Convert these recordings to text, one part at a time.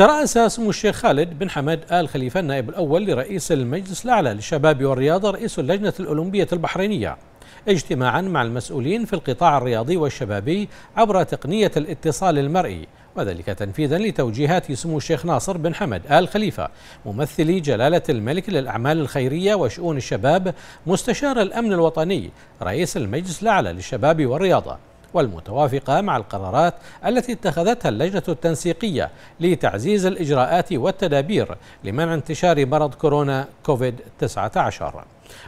ترأس سمو الشيخ خالد بن حمد آل خليفة النائب الأول لرئيس المجلس الأعلى للشباب والرياضة رئيس اللجنة الأولمبية البحرينية اجتماعا مع المسؤولين في القطاع الرياضي والشبابي عبر تقنية الاتصال المرئي وذلك تنفيذا لتوجيهات سمو الشيخ ناصر بن حمد آل خليفة ممثلي جلالة الملك للأعمال الخيرية وشؤون الشباب مستشار الأمن الوطني رئيس المجلس الأعلى للشباب والرياضة والمتوافقة مع القرارات التي اتخذتها اللجنة التنسيقية لتعزيز الإجراءات والتدابير لمنع انتشار مرض كورونا كوفيد 19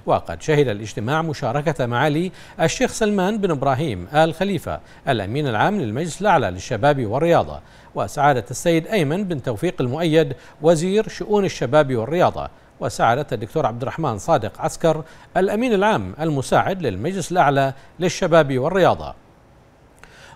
وقد شهد الاجتماع مشاركة معالي الشيخ سلمان بن إبراهيم آل خليفة الأمين العام للمجلس الأعلى للشباب والرياضة وسعادة السيد أيمن بن توفيق المؤيد وزير شؤون الشباب والرياضة وسعادة الدكتور عبد الرحمن صادق عسكر الأمين العام المساعد للمجلس الأعلى للشباب والرياضة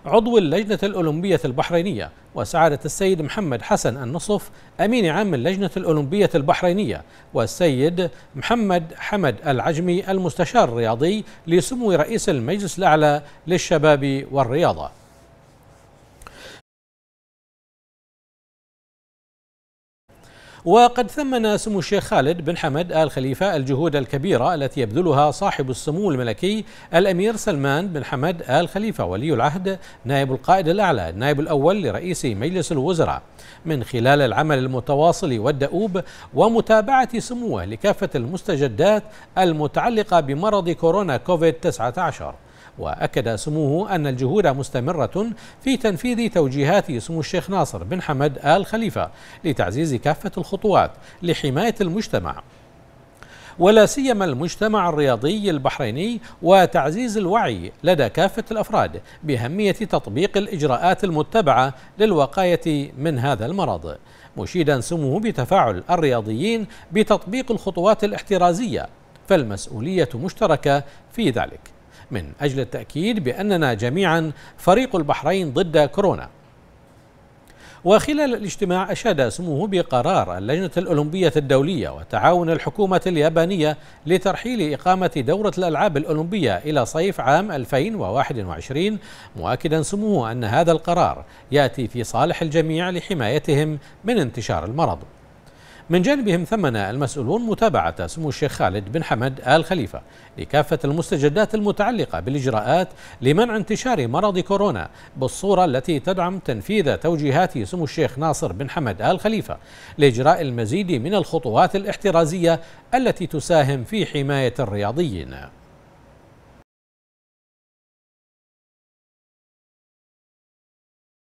عضو اللجنة الأولمبية البحرينية وسعادة السيد محمد حسن النصف أمين عام اللجنة الأولمبية البحرينية والسيد محمد حمد العجمي المستشار الرياضي لسمو رئيس المجلس الأعلى للشباب والرياضة وقد ثمن سمو الشيخ خالد بن حمد آل خليفة الجهود الكبيرة التي يبذلها صاحب السمو الملكي الأمير سلمان بن حمد آل خليفة ولي العهد نائب القائد الأعلى النائب الأول لرئيس مجلس الوزراء من خلال العمل المتواصل والدؤوب ومتابعة سموه لكافة المستجدات المتعلقة بمرض كورونا كوفيد 19 وأكد سموه أن الجهود مستمرة في تنفيذ توجيهات سمو الشيخ ناصر بن حمد آل خليفة لتعزيز كافة الخطوات لحماية المجتمع ولا سيما المجتمع الرياضي البحريني وتعزيز الوعي لدى كافة الأفراد بأهمية تطبيق الإجراءات المتبعة للوقاية من هذا المرض مشيدا سموه بتفاعل الرياضيين بتطبيق الخطوات الاحترازية فالمسؤولية مشتركة في ذلك من أجل التأكيد بأننا جميعا فريق البحرين ضد كورونا وخلال الاجتماع أشاد سموه بقرار اللجنة الأولمبية الدولية وتعاون الحكومة اليابانية لترحيل إقامة دورة الألعاب الأولمبية إلى صيف عام 2021 مؤكدا سموه أن هذا القرار يأتي في صالح الجميع لحمايتهم من انتشار المرض من جانبهم ثمن المسؤولون متابعة سمو الشيخ خالد بن حمد آل خليفة لكافة المستجدات المتعلقة بالإجراءات لمنع انتشار مرض كورونا بالصورة التي تدعم تنفيذ توجيهات سمو الشيخ ناصر بن حمد آل خليفة لإجراء المزيد من الخطوات الاحترازية التي تساهم في حماية الرياضيين